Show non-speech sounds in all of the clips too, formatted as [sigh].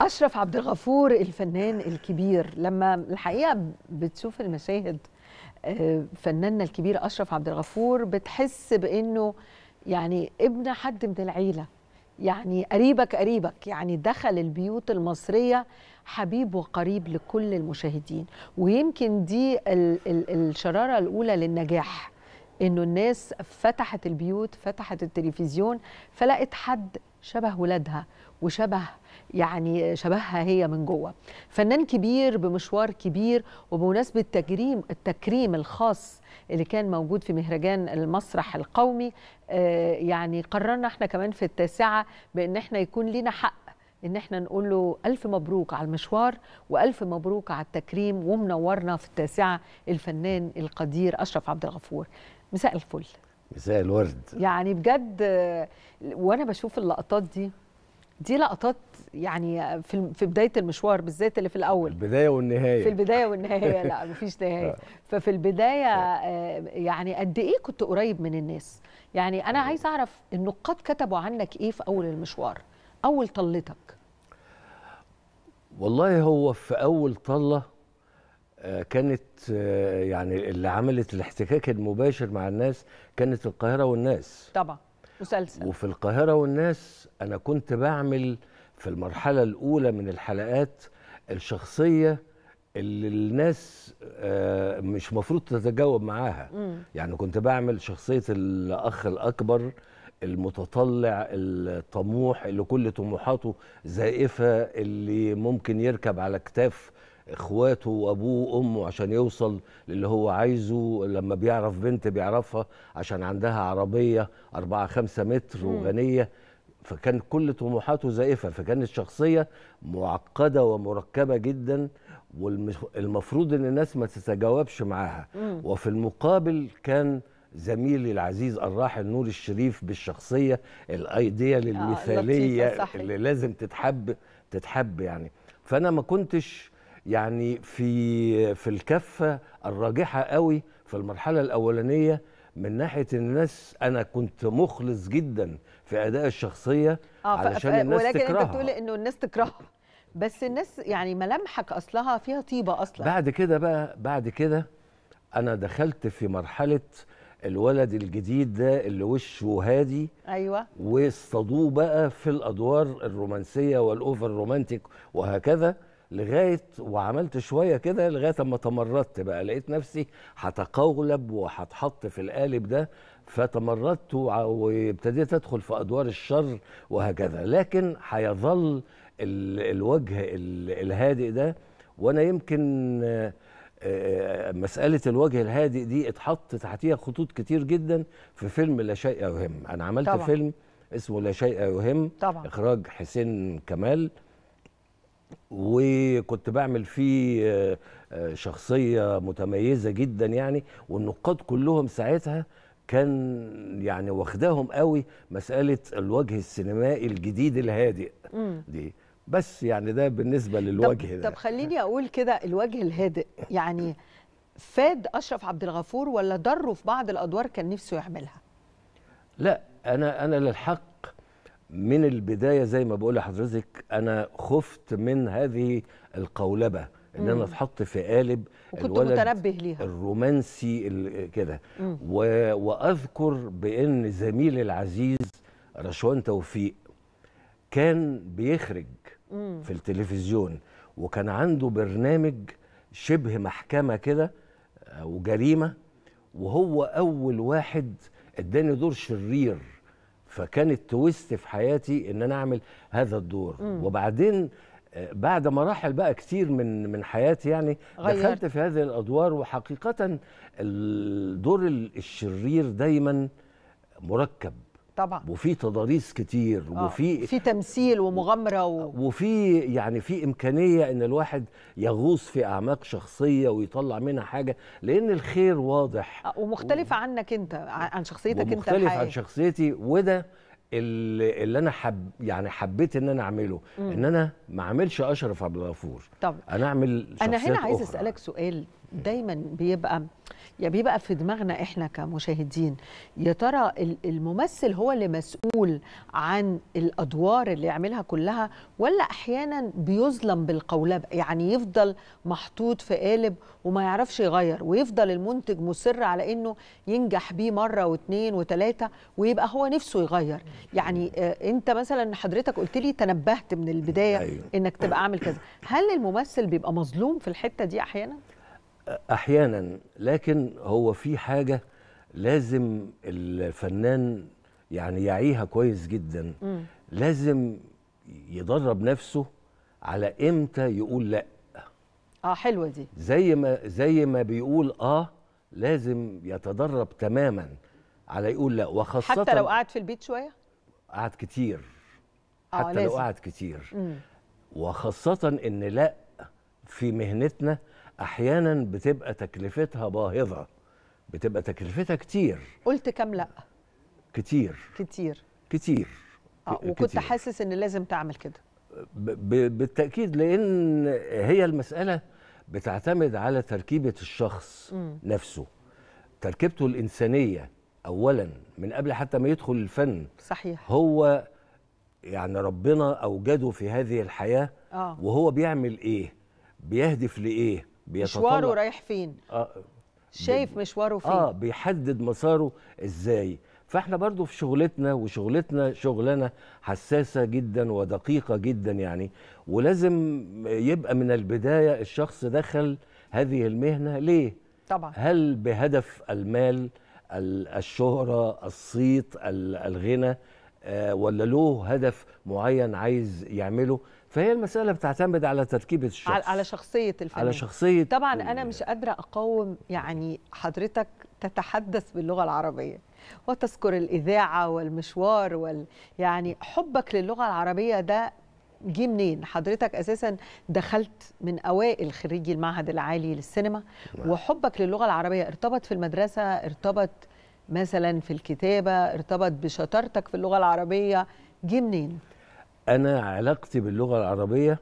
اشرف عبد الغفور الفنان الكبير لما الحقيقه بتشوف المشاهد آه، فناننا الكبير اشرف عبد الغفور بتحس بانه يعني ابن حد من العيله يعني قريبك قريبك يعني دخل البيوت المصريه حبيب وقريب لكل المشاهدين ويمكن دي ال ال الشراره الاولى للنجاح انه الناس فتحت البيوت فتحت التلفزيون فلقت حد شبه ولادها وشبه يعني شبهها هي من جوه فنان كبير بمشوار كبير وبمناسبه تكريم التكريم الخاص اللي كان موجود في مهرجان المسرح القومي آه، يعني قررنا احنا كمان في التاسعه بان احنا يكون لينا حق ان احنا نقول له الف مبروك على المشوار والف مبروك على التكريم ومنورنا في التاسعه الفنان القدير اشرف عبد الغفور مساء الفل مساء الورد يعني بجد آه، وانا بشوف اللقطات دي دي لقطات يعني في في بدايه المشوار بالذات اللي في الاول البدايه والنهايه في البدايه والنهايه لا مفيش نهايه آه. ففي البدايه آه، يعني قد ايه كنت قريب من الناس يعني انا آه. عايز اعرف النقاد كتبوا عنك ايه في اول المشوار اول طلتك والله هو في اول طله كانت يعني اللي عملت الاحتكاك المباشر مع الناس كانت القاهره والناس طبعا مسلسل وفي القاهرة والناس أنا كنت بعمل في المرحلة الأولى من الحلقات الشخصية اللي الناس آه، مش مفروض تتجاوب معاها يعني كنت بعمل شخصية الأخ الأكبر المتطلع الطموح اللي كل طموحاته زائفة اللي ممكن يركب على كتاف اخواته وابوه وامه عشان يوصل للي هو عايزه لما بيعرف بنت بيعرفها عشان عندها عربيه 4 5 متر وغنيه فكان كل طموحاته زائفه فكانت شخصيه معقده ومركبه جدا والمفروض ان الناس ما تتجاوبش معاها وفي المقابل كان زميلي العزيز الراحل نور الشريف بالشخصيه الايديال المثاليه آه، اللي لازم تتحب تتحب يعني فانا ما كنتش يعني في في الكفه الراجحه قوي في المرحله الاولانيه من ناحيه الناس انا كنت مخلص جدا في اداء الشخصيه آه علشان الناس ولكن تكرهها ولكن انت بتقول انه الناس تكرهها بس الناس يعني ملامحك اصلها فيها طيبه اصلا بعد كده بقى بعد كده انا دخلت في مرحله الولد الجديد ده اللي وشه هادي ايوه واصطادوه بقى في الادوار الرومانسيه والاوفر رومانتيك وهكذا لغايه وعملت شويه كده لغايه اما تمردت بقى لقيت نفسي هتقولب وهتحط في القالب ده فتمردت وابتديت ادخل في ادوار الشر وهكذا لكن هيظل الوجه الهادئ ده وانا يمكن مسألة الوجه الهادئ دي اتحط تحتيها خطوط كتير جدا في فيلم لا شيء يهم أنا عملت طبعا. فيلم اسمه لا شيء يهم طبعا. إخراج حسين كمال وكنت بعمل فيه آه، آه، شخصية متميزة جدا يعني والنقاد كلهم ساعتها كان يعني واخداهم قوي مسألة الوجه السينمائي الجديد الهادئ دي بس يعني ده بالنسبة للوجه طب ده طب خليني أقول كده الوجه الهادئ يعني فاد أشرف عبد الغفور ولا ضره في بعض الأدوار كان نفسه يعملها؟ لا أنا أنا للحق من البدايه زي ما بقول لحضرتك انا خفت من هذه القولبه ان انا اتحط في قالب وكنت متنبه ليها الرومانسي كده واذكر بان زميلي العزيز رشوان توفيق كان بيخرج مم. في التلفزيون وكان عنده برنامج شبه محكمه كده وجريمة وهو اول واحد اداني دور شرير فكان التويست في حياتي ان انا اعمل هذا الدور مم. وبعدين آه، بعد مراحل بقى كتير من من حياتي يعني غير. دخلت في هذه الادوار وحقيقه الدور الشرير دايما مركب طبعا وفي تضاريس كتير آه. وفي في تمثيل ومغامره و... وفي يعني في امكانيه ان الواحد يغوص في اعماق شخصيه ويطلع منها حاجه لان الخير واضح آه ومختلفه و... عنك انت عن شخصيتك انت مختلف عن شخصيتي وده اللي انا حب يعني حبيت ان انا اعمله مم. ان انا ما اعملش اشرف عبد الغفور طب انا اعمل انا هنا عايز اسالك سؤال دايما بيبقى يا يعني بيبقى في دماغنا احنا كمشاهدين يا ترى الممثل هو اللي مسؤول عن الادوار اللي يعملها كلها ولا احيانا بيظلم بالقولب يعني يفضل محطوط في قالب وما يعرفش يغير ويفضل المنتج مصر على انه ينجح بيه مره واثنين وثلاثه ويبقى هو نفسه يغير يعني آه، انت مثلا حضرتك قلت لي تنبهت من البدايه أيوه. انك تبقى عامل كذا هل الممثل بيبقى مظلوم في الحته دي احيانا احيانا لكن هو في حاجه لازم الفنان يعني يعيها كويس جدا م. لازم يدرب نفسه على امتى يقول لا اه حلوه دي زي ما زي ما بيقول اه لازم يتدرب تماما على يقول لا وخاصه حتى لو قعد في البيت شويه قعد كتير آه حتى لازم. لو قعد كتير مم. وخاصه ان لا في مهنتنا احيانا بتبقى تكلفتها باهظه بتبقى تكلفتها كتير قلت كام لا كتير كتير كتير اه وكنت كتير. حاسس ان لازم تعمل كده بالتاكيد لان هي المساله بتعتمد على تركيبه الشخص م. نفسه تركيبته الانسانيه اولا من قبل حتى ما يدخل الفن صحيح هو يعني ربنا اوجده في هذه الحياه آه. وهو بيعمل ايه بيهدف لايه مشواره رايح فين آه, آه، شايف مشواره فين اه بيحدد مساره ازاي فاحنا برضو في شغلتنا وشغلتنا شغلانه حساسه جدا ودقيقه جدا يعني ولازم يبقى من البدايه الشخص دخل هذه المهنه ليه طبعا هل بهدف المال الشهره الصيت الغنى آه، ولا له هدف معين عايز يعمله فهي المساله بتعتمد على تركيبه الشخص على شخصيه الفنان على شخصيه طبعا انا مش قادره اقاوم يعني حضرتك تتحدث باللغه العربيه وتذكر الاذاعه والمشوار وال يعني حبك للغه العربيه ده جه منين حضرتك اساسا دخلت من اوائل خريجي المعهد العالي للسينما نعم. وحبك للغه العربيه ارتبط في المدرسه ارتبط مثلا في الكتابه ارتبط بشطارتك في اللغه العربيه جه منين انا علاقتي باللغه العربيه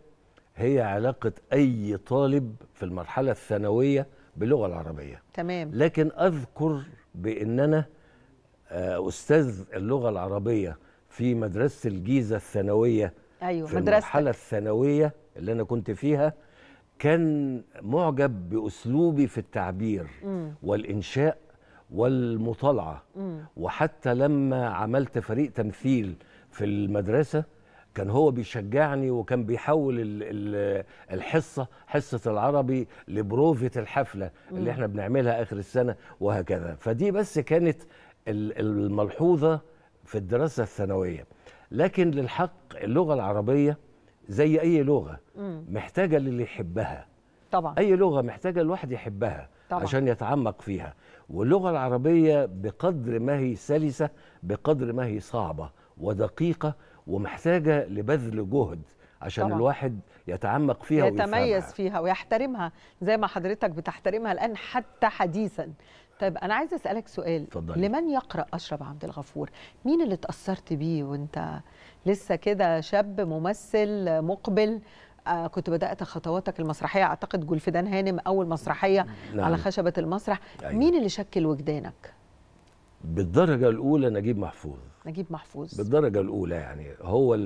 هي علاقه اي طالب في المرحله الثانويه باللغه العربيه تمام لكن اذكر بان انا آه، استاذ اللغه العربيه في مدرسه الجيزه الثانويه ايوه في مدرستك. المرحله الثانويه اللي انا كنت فيها كان معجب باسلوبي في التعبير م. والانشاء والمطالعه م. وحتى لما عملت فريق تمثيل في المدرسه كان هو بيشجعني وكان بيحول الحصه حصه العربي لبروفه الحفله اللي احنا بنعملها اخر السنه وهكذا فدي بس كانت الملحوظه في الدراسه الثانويه لكن للحق اللغه العربيه زي اي لغه محتاجه للي يحبها طبعا اي لغه محتاجه الواحد يحبها طبعا. عشان يتعمق فيها واللغه العربيه بقدر ما هي سلسه بقدر ما هي صعبه ودقيقه ومحتاجه لبذل جهد عشان طبعا. الواحد يتعمق فيها يتميز ويفهمها. فيها ويحترمها زي ما حضرتك بتحترمها الان حتى حديثا طيب انا عايز اسالك سؤال فضلي. لمن يقرا اشرف عبد الغفور مين اللي تأثرت بيه وانت لسه كده شاب ممثل مقبل آه كنت بدات خطواتك المسرحيه اعتقد جولفدان هانم اول مسرحيه نعم. على خشبه المسرح أيوة. مين اللي شكل وجدانك بالدرجه الاولى نجيب محفوظ نجيب محفوظ بالدرجه الاولى يعني هو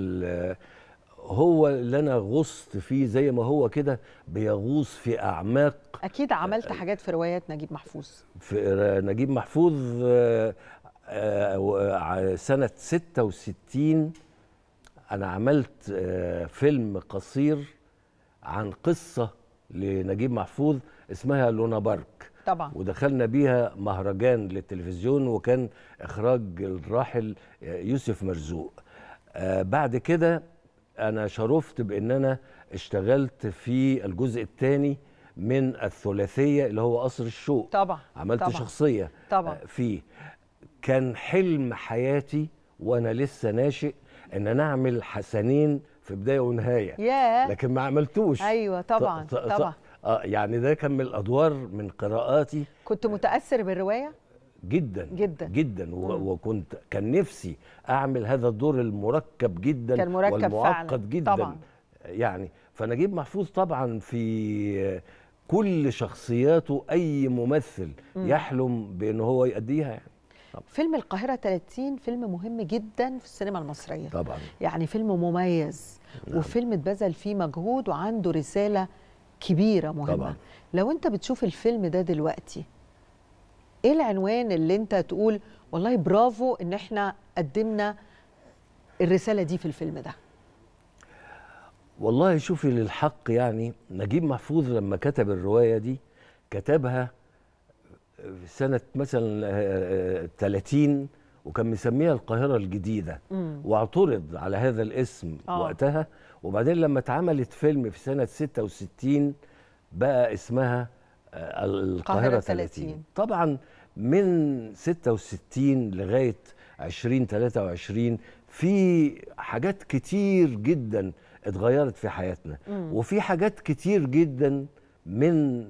هو اللي انا غصت فيه زي ما هو كده بيغوص في اعماق اكيد عملت حاجات في روايات نجيب محفوظ في نجيب محفوظ آه، آه، آه، سنه 66 انا عملت فيلم قصير عن قصه لنجيب محفوظ اسمها لونا بارك طبعا ودخلنا بيها مهرجان للتلفزيون وكان اخراج الراحل آه، يوسف مرزوق آه بعد كده انا شرفت بان انا اشتغلت في الجزء الثاني من الثلاثيه اللي هو قصر الشوق طبعا عملت طبعا شخصيه آه، طبعا فيه كان حلم حياتي وانا لسه ناشئ ان انا اعمل حسنين في بدايه ونهايه yeah. لكن ما عملتوش ايوه طبعا طبعا اه يعني ده كان من الادوار من قراءاتي كنت متاثر بالروايه جدا جدا جدا وكنت كان نفسي اعمل هذا الدور المركب جدا كان مركب والمعقد فعلا. جدا طبعا. يعني فنجيب محفوظ طبعا في كل شخصياته اي ممثل مم. يحلم بان هو يأديها يعني طبعا. فيلم القاهرة 30 فيلم مهم جدا في السينما المصرية طبعا يعني فيلم مميز نعم. وفيلم اتبذل فيه مجهود وعنده رسالة كبيره مهمه طبعا. لو انت بتشوف الفيلم ده دلوقتي ايه العنوان اللي انت تقول والله برافو ان احنا قدمنا الرساله دي في الفيلم ده والله شوفي للحق يعني نجيب محفوظ لما كتب الروايه دي كتبها في سنه مثلا 30 آه، آه، وكان مسميها القاهره الجديده واعترض على هذا الاسم آه. وقتها وبعدين لما اتعملت فيلم في سنه 66 بقى اسمها آه، القاهره 30 طبعا من 66 لغايه 2023 في حاجات كتير جدا اتغيرت في حياتنا وفي حاجات كتير جدا من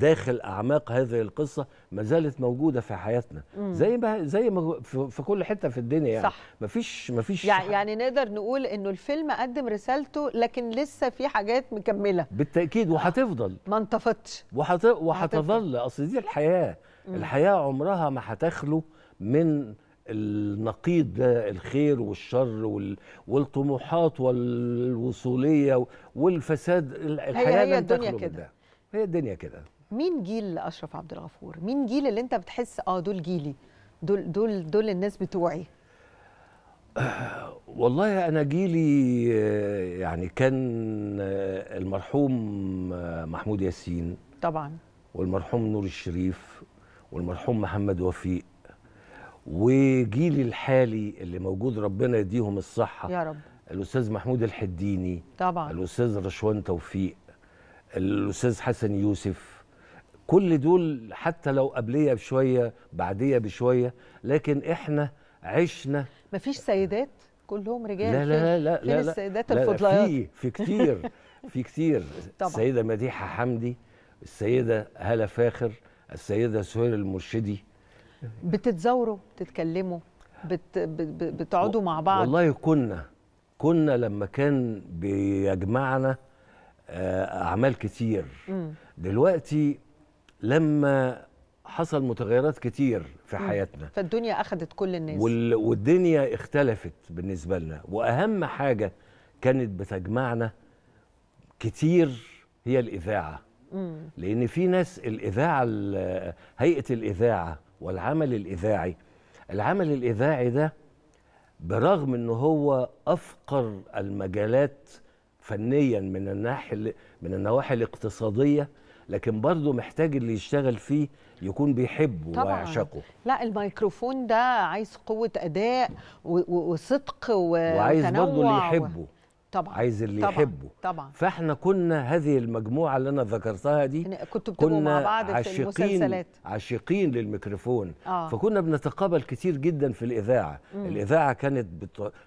داخل اعماق هذه القصه ما زالت موجوده في حياتنا مم. زي ما زي ما في كل حته في الدنيا يعني صح. مفيش مفيش يعني, يعني نقدر نقول انه الفيلم قدم رسالته لكن لسه في حاجات مكمله بالتاكيد وهتفضل ما انطفتش وحت... وهتظل اصل دي الحياه مم. الحياه عمرها ما هتخلو من النقيض ده الخير والشر وال... والطموحات والوصوليه والفساد الحياه هي هي الدنيا كده هي الدنيا كده مين جيل اشرف عبد الغفور مين جيل اللي انت بتحس اه دول جيلي دول دول دول الناس بتوعي آه، والله انا جيلي آه، يعني كان آه، المرحوم محمود ياسين طبعا والمرحوم نور الشريف والمرحوم محمد وفيق وجيلي الحالي اللي موجود ربنا يديهم الصحه يا رب الاستاذ محمود الحديني طبعا الاستاذ رشوان توفيق الاستاذ حسن يوسف كل دول حتى لو قبليه بشويه بعديه بشويه لكن احنا عشنا مفيش سيدات كلهم رجال لا لا لا لا السيدات السيدات لا في في كتير [laughs] في كتير طبعا. السيده مديحه حمدي السيده هاله فاخر السيده سهير المرشدي بتتزاوروا بتتكلموا بت بتقعدوا مع بعض والله كنا كنا لما كان بيجمعنا آه، اعمال كتير دلوقتي لما حصل متغيرات كتير في حياتنا فالدنيا اخذت كل الناس وال... والدنيا اختلفت بالنسبه لنا واهم حاجه كانت بتجمعنا كتير هي الاذاعه مم. لان في ناس الاذاعه هيئه الاذاعه والعمل الاذاعي العمل الاذاعي ده برغم ان هو افقر المجالات فنيا من الناحيه من النواحي الاقتصاديه لكن برضه محتاج اللي يشتغل فيه يكون بيحبه طبعا. ويعشقه لا الميكروفون ده عايز قوه اداء وصدق وتنوع وعايز برضه اللي يحبه طبعا عايز اللي طبعًا يحبه طبعا فاحنا كنا هذه المجموعه اللي انا ذكرتها دي كنتوا بتبقوا مع بعض عشقين في المسلسلات عاشقين للميكروفون آه. فكنا بنتقابل كتير جدا في الاذاعه مم. الاذاعه كانت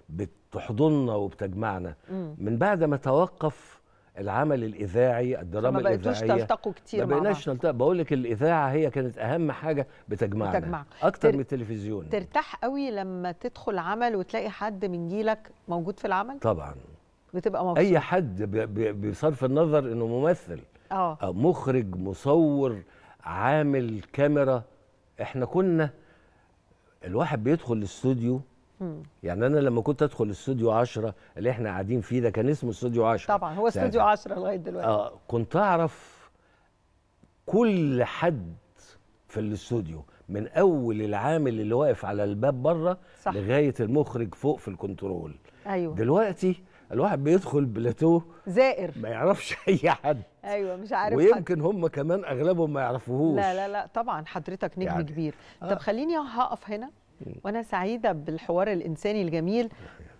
بتحضننا وبتجمعنا مم. من بعد ما توقف العمل الاذاعي الدراما ما الاذاعيه ما بقيتوش تلتقوا كتير ما بقيناش نلتقى بقول لك الاذاعه هي كانت اهم حاجه بتجمعنا بتجمع. اكتر تر... من التلفزيون ترتاح قوي لما تدخل عمل وتلاقي حد من جيلك موجود في العمل طبعا بتبقى مبسوط اي حد بصرف النظر انه ممثل آه. اه مخرج مصور عامل كاميرا احنا كنا الواحد بيدخل الاستوديو يعني انا لما كنت ادخل استوديو 10 اللي احنا قاعدين فيه ده كان اسمه استوديو 10 طبعا هو استوديو 10 لغايه دلوقتي اه كنت اعرف كل حد في الاستوديو من اول العامل اللي واقف على الباب بره لغايه المخرج فوق في الكنترول ايوه دلوقتي الواحد بيدخل بلاتوه زائر ما يعرفش [laughs] اي حد ايوه مش عارف ويمكن حد. هم كمان اغلبهم ما يعرفوهوش لا لا لا طبعا حضرتك نجم يعني. كبير آه. طب خليني هقف هنا وانا سعيده بالحوار الانساني الجميل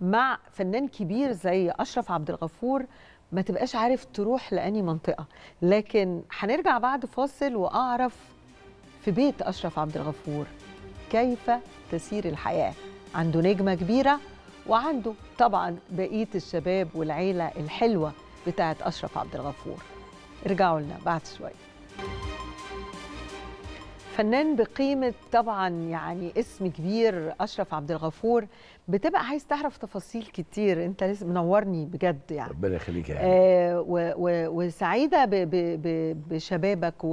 مع فنان كبير زي اشرف عبد الغفور ما تبقاش عارف تروح لأني منطقة لكن هنرجع بعد فاصل وأعرف في بيت أشرف عبد الغفور كيف تسير الحياة عنده نجمة كبيرة وعنده طبعا بقيه الشباب والعيله الحلوه بتاعه اشرف عبد الغفور ارجعوا لنا بعد شويه فنان بقيمة طبعا يعني اسم كبير أشرف عبد الغفور بتبقى عايز تعرف تفاصيل كتير أنت لازم منورني بجد يعني ربنا يخليك يعني آه وسعيدة بشبابك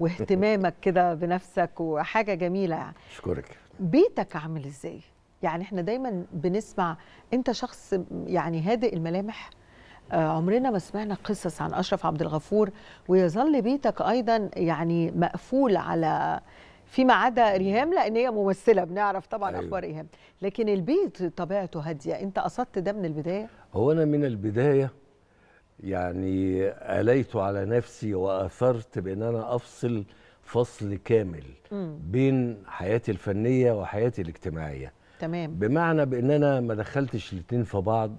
واهتمامك كده بنفسك وحاجة جميلة يعني شكرك بيتك عامل إزاي؟ يعني احنا دايما بنسمع انت شخص يعني هادئ الملامح آه، عمرنا ما سمعنا قصص عن اشرف عبد الغفور ويظل بيتك ايضا يعني مقفول على فيما عدا ريهام لان هي ممثله بنعرف طبعا أيوة. اخبار ريهام لكن البيت طبيعته هاديه انت قصدت ده من البدايه هو انا من البدايه يعني اليت على نفسي واثرت بان انا افصل فصل كامل م. بين حياتي الفنيه وحياتي الاجتماعيه تمام بمعنى بأننا ما دخلتش الاتنين في بعض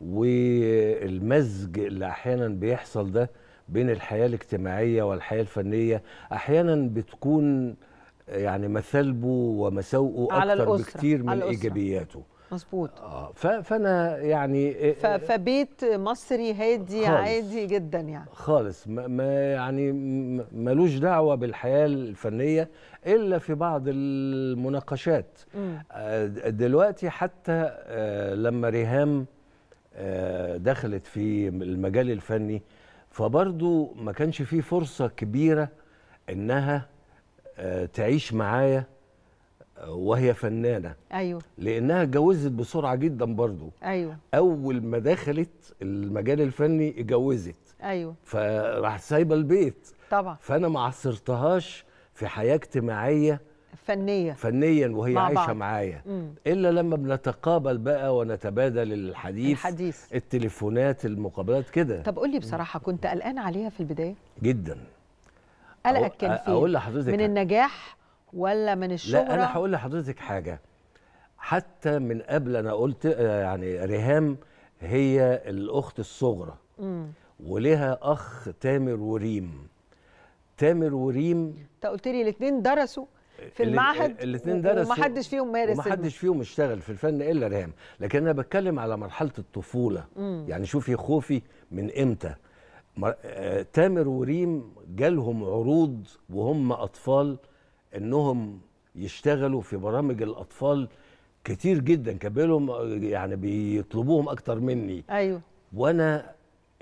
والمزج اللي أحيانا بيحصل ده بين الحياة الاجتماعية والحياة الفنية أحيانا بتكون يعني مثلبه ومساوئه أكتر بكتير من إيجابياته مظبوط آه فانا يعني آه، فبيت مصري هادي عادي جدا يعني خالص ما يعني ملوش دعوه بالحياه الفنيه الا في بعض المناقشات آه دلوقتي حتى آه، لما ريهام آه، دخلت في المجال الفني فبرضو ما كانش في فرصه كبيره انها تعيش معايا وهي فنانه ايوه لانها اتجوزت بسرعه جدا برضو ايوه اول ما دخلت المجال الفني اتجوزت ايوه فراح سايبه البيت طبعا فانا ما عصرتهاش في حياه اجتماعيه فنيه فنيا وهي مع عايشه معايا الا لما بنتقابل بقى ونتبادل الحديث الحديث التليفونات المقابلات كده طب قول لي بصراحه كنت قلقان عليها في البدايه جدا قلقك كان فيه اقول لحضرتك من النجاح ولا من الشهره لا انا هقول لحضرتك حاجه حتى من قبل انا قلت آه، يعني ريهام هي الاخت الصغرى ولها اخ تامر وريم تامر وريم انت قلت لي الاثنين درسوا في المعهد الاثنين درسوا ومحدش فيهم مارس ومحدش فيهم اشتغل في الفن الا ريهام لكن انا بتكلم على مرحله الطفوله مم. يعني شوفي خوفي من امتى مر... آه... تامر وريم جالهم عروض وهم اطفال انهم يشتغلوا في برامج الاطفال كتير جدا كان يعني بيطلبوهم اكتر مني ايوه وانا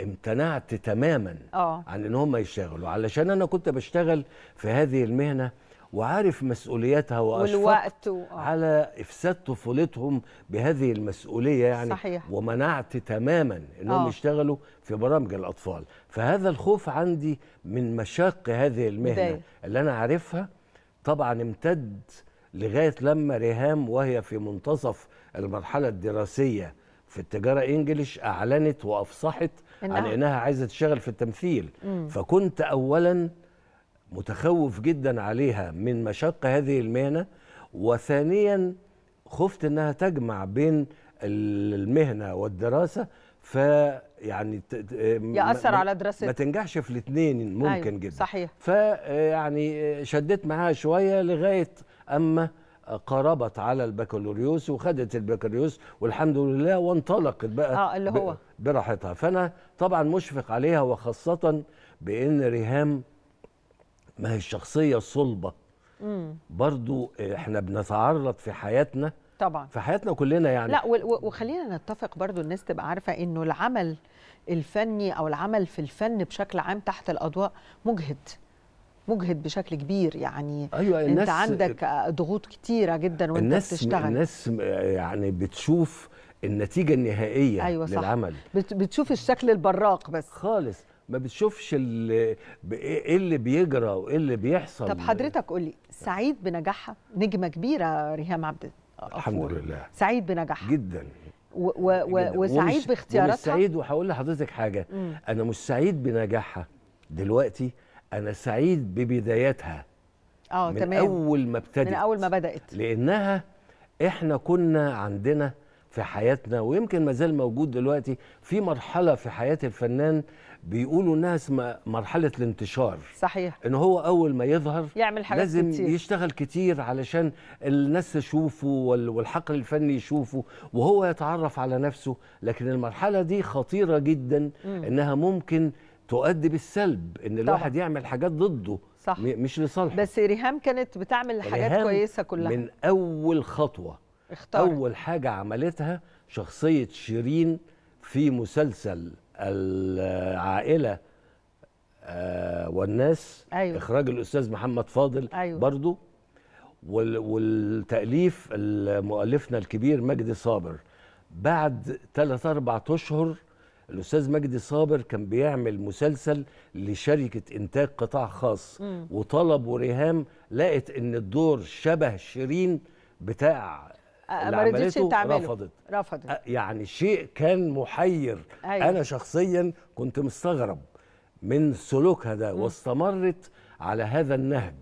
امتنعت تماما أوه. عن ان هم يشتغلوا علشان انا كنت بشتغل في هذه المهنه وعارف مسؤولياتها والوقت و... آه. على افساد طفولتهم بهذه المسؤوليه يعني صحيح. ومنعت تماما انهم أوه. يشتغلوا في برامج الاطفال فهذا الخوف عندي من مشاق هذه المهنه بداية. اللي انا عارفها طبعا امتد لغايه لما ريهام وهي في منتصف المرحله الدراسيه في التجاره انجليش اعلنت وافصحت عن انها عايزه تشتغل في التمثيل مم. فكنت اولا متخوف جدا عليها من مشق هذه المهنه وثانيا خفت انها تجمع بين المهنه والدراسه ف يعني ياثر على دراستها ما تنجحش في الاثنين ممكن أيوة جدا صحيح فيعني آه، آه، شديت معاها شويه لغايه اما آه، قربت على البكالوريوس وخدت البكالوريوس والحمد لله وانطلقت بقى اه اللي هو براحتها فانا طبعا مشفق عليها وخاصه بان ريهام ما هي الشخصيه الصلبه برضو احنا بنتعرض في حياتنا طبعا في حياتنا كلنا يعني لا وخلينا نتفق برضو الناس تبقى عارفه انه العمل الفني او العمل في الفن بشكل عام تحت الاضواء مجهد مجهد بشكل كبير يعني أيوة انت عندك ضغوط كتيره جدا وانت الناس بتشتغل الناس يعني بتشوف النتيجه النهائيه أيوة صح. للعمل بتشوف الشكل البراق بس خالص ما بتشوفش اللي ايه اللي بيجرى وايه اللي بيحصل طب حضرتك قول لي سعيد بنجاحها نجمه كبيره ريهام عبد الحمد لله سعيد بنجاحها جدا و و وسعيد باختياراتها مش سعيد وهقول لحضرتك حاجه مم. انا مش سعيد بنجاحها دلوقتي انا سعيد ببداياتها اه تمام من اول ما ابتدت من اول ما بدات لانها احنا كنا عندنا في حياتنا ويمكن ما زال موجود دلوقتي في مرحله في حياه الفنان بيقولوا انها اسمها مرحله الانتشار صحيح ان هو اول ما يظهر يعمل حاجات لازم كتير. يشتغل كتير علشان الناس تشوفه والحقل الفني يشوفه وهو يتعرف على نفسه لكن المرحله دي خطيره جدا مم. انها ممكن تؤدي بالسلب ان طبعا. الواحد يعمل حاجات ضده صح. مش لصالحه بس ريهام كانت بتعمل حاجات كويسه كلها من اول خطوه اختار. اول حاجه عملتها شخصيه شيرين في مسلسل العائله آه، والناس أيوة. اخراج الاستاذ محمد فاضل أيوة. برضو والتاليف مؤلفنا الكبير مجدي صابر بعد ثلاث اربع اشهر الاستاذ مجدي صابر كان بيعمل مسلسل لشركه انتاج قطاع خاص م. وطلب وريهام لقت ان الدور شبه شيرين بتاع ما رضيتش تعمله رفضت رفضت يعني شيء كان محير أيوة. انا شخصيا كنت مستغرب من سلوكها ده واستمرت على هذا النهج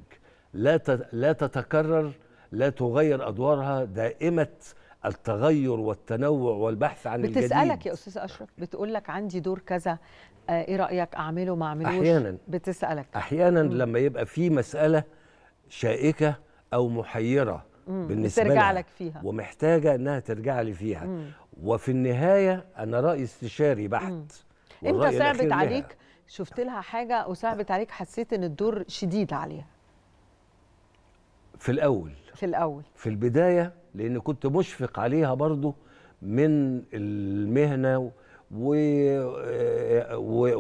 لا لا تتكرر لا تغير ادوارها دائمه التغير والتنوع والبحث عن بتسألك الجديد بتسألك يا أستاذ أشرف بتقول لك عندي دور كذا آه، إيه رأيك أعمله ما أعملوش أحيانا بتسألك أحيانا لما يبقى في مسألة شائكة أو محيرة بالنسبه ترجع لك فيها ومحتاجه انها ترجع لي فيها مم. وفي النهايه انا راي استشاري بحت امتى صعبت عليك شفت لها حاجه وصعبت عليك حسيت ان الدور شديد عليها في الاول في الاول في البدايه لان كنت مشفق عليها برضو من المهنه و...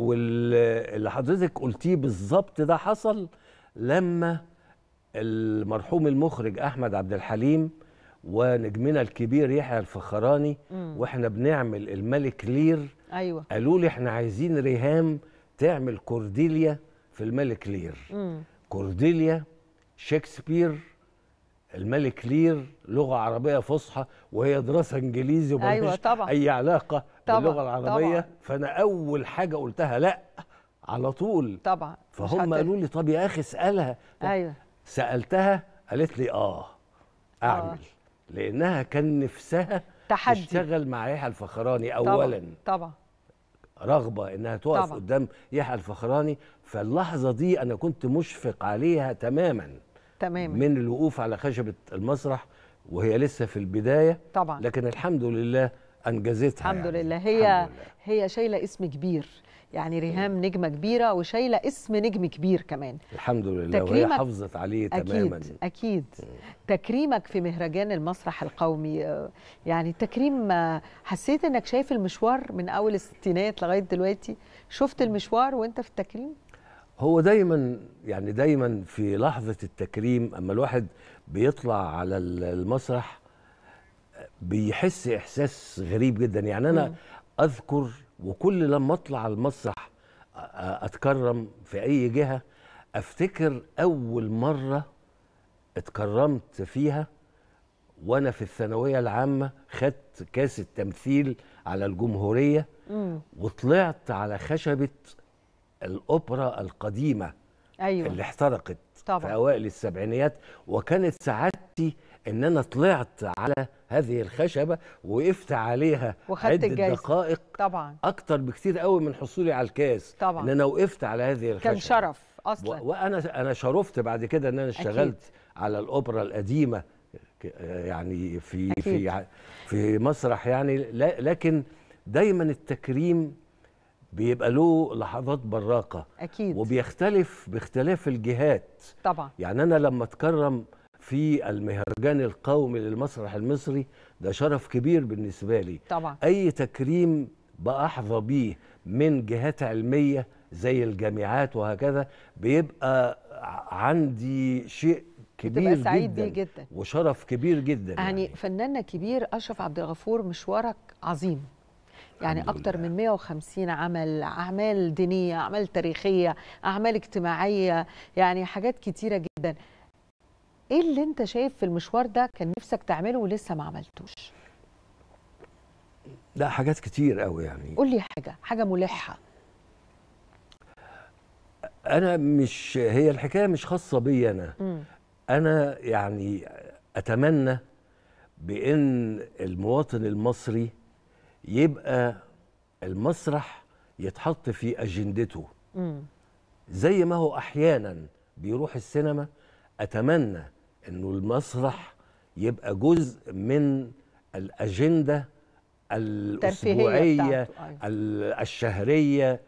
واللي حضرتك قلتيه بالظبط ده حصل لما المرحوم المخرج احمد عبد الحليم ونجمنا الكبير يحيى الفخراني واحنا بنعمل الملك لير ايوه قالوا لي احنا عايزين ريهام تعمل كورديليا في الملك لير مم. كورديليا شكسبير الملك لير لغه عربيه فصحى وهي دراسه انجليزي أيوة طبعًا. اي علاقه طبعًا. باللغه العربيه طبعًا. فانا اول حاجه قلتها لا على طول طبعا فهم قالوا لي طب يا اخي اسالها أيوة. سالتها قالت لي اه, آه. اعمل آه. لانها كان نفسها تحدي تشتغل مع يحيى الفخراني اولا طبعا, طبعا. رغبه انها تقف طبعا. قدام يحيى الفخراني فاللحظه دي انا كنت مشفق عليها تماما تماما من الوقوف على خشبه المسرح وهي لسه في البدايه طبعا لكن الحمد لله انجزتها الحمد يعني. لله هي الحمد لله. هي شايله اسم كبير يعني ريهام نجمه كبيره وشايله اسم نجم كبير كمان الحمد لله وهي حافظت عليه أكيد تماما اكيد تكريمك في مهرجان المسرح القومي آه، يعني تكريم آه، حسيت انك شايف المشوار من اول الستينات لغايه دلوقتي شفت المشوار وانت في التكريم هو دايما يعني دايما في لحظه التكريم اما الواحد بيطلع على المسرح آه، بيحس احساس غريب جدا يعني انا م. اذكر وكل لما اطلع المسرح اتكرم في اي جهه افتكر اول مره اتكرمت فيها وانا في الثانويه العامه خدت كاس التمثيل على الجمهوريه مم. وطلعت على خشبه الاوبرا القديمه أيوة. اللي احترقت طبعا. في اوائل السبعينيات وكانت سعادتي ان انا طلعت على هذه الخشبه وقفت عليها وخدت عده دقائق طبعا اكتر بكتير قوي من حصولي على الكاس طبعا ان انا وقفت على هذه الخشبه كان شرف اصلا وانا انا شرفت بعد كده ان انا اشتغلت على الاوبرا القديمه يعني في أكيد. في في مسرح يعني لكن دايما التكريم بيبقى له لحظات براقه اكيد وبيختلف باختلاف الجهات طبعا يعني انا لما اتكرم في المهرجان القومي للمسرح المصري ده شرف كبير بالنسبه لي طبعا اي تكريم باحظى بيه من جهات علميه زي الجامعات وهكذا بيبقى عندي شيء كبير بتبقى سعيد جدا, بيه جدا وشرف كبير جدا يعني, يعني فناننا كبير اشرف عبد الغفور مشوارك عظيم يعني اكتر من 150 عمل اعمال دينيه اعمال تاريخيه اعمال اجتماعيه يعني حاجات كتيره جدا ايه اللي انت شايف في المشوار ده كان نفسك تعمله ولسه ما عملتوش لا حاجات كتير قوي يعني قول لي حاجه حاجه ملحه انا مش هي الحكايه مش خاصه بي انا م. انا يعني اتمنى بان المواطن المصري يبقى المسرح يتحط في اجندته م. زي ما هو احيانا بيروح السينما اتمنى انه المسرح يبقى جزء من الاجنده الاسبوعيه أيوة. الشهريه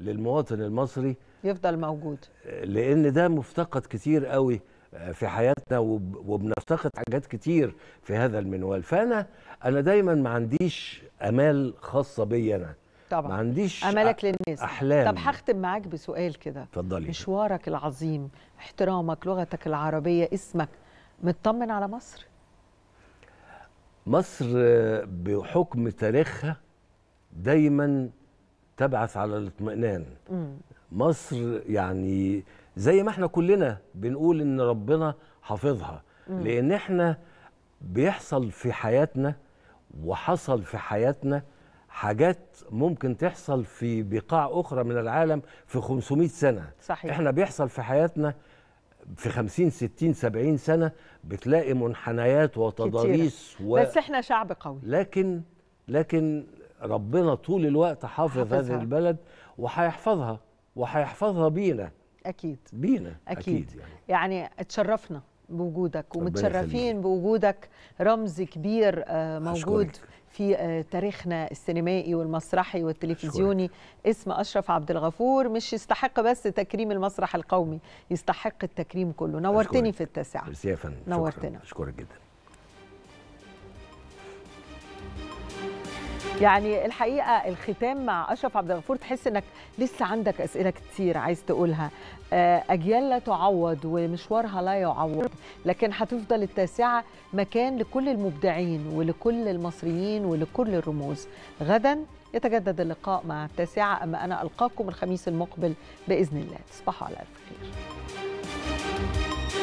للمواطن المصري يفضل موجود لان ده مفتقد كتير قوي آه، في حياتنا وبنفتقد حاجات كتير في هذا المنوال فانا انا دايما ما عنديش امال خاصه بيا انا طبعا ما عنديش امالك للناس احلام طب هختم معاك بسؤال كده اتفضلي مشوارك العظيم احترامك لغتك العربيه اسمك مطمن على مصر؟ مصر بحكم تاريخها دايما تبعث على الاطمئنان مصر يعني زي ما احنا كلنا بنقول ان ربنا حافظها لان احنا بيحصل في حياتنا وحصل في حياتنا حاجات ممكن تحصل في بقاع اخرى من العالم في 500 سنه صحيح. احنا بيحصل في حياتنا في 50 60 70 سنه بتلاقي منحنيات وتضاريس و... بس احنا شعب قوي لكن لكن ربنا طول الوقت حافظ حفظها. هذه البلد وهيحفظها وهيحفظها بينا اكيد بينا اكيد, أكيد يعني. يعني اتشرفنا بوجودك ومتشرفين بوجودك رمز كبير آه، موجود أشكرك. في آه، تاريخنا السينمائي والمسرحي والتلفزيوني شكرا. اسم اشرف عبد الغفور مش يستحق بس تكريم المسرح القومي يستحق التكريم كله نورتني في التاسعه نورتنا اشكرك جدا يعني الحقيقه الختام مع اشرف عبد الغفور تحس انك لسه عندك اسئله كتير عايز تقولها آه، اجيال لا تعوض ومشوارها لا يعوض لكن هتفضل التاسعه مكان لكل المبدعين ولكل المصريين ولكل الرموز غدا يتجدد اللقاء مع التاسعه اما انا القاكم الخميس المقبل باذن الله تصبحوا على الف خير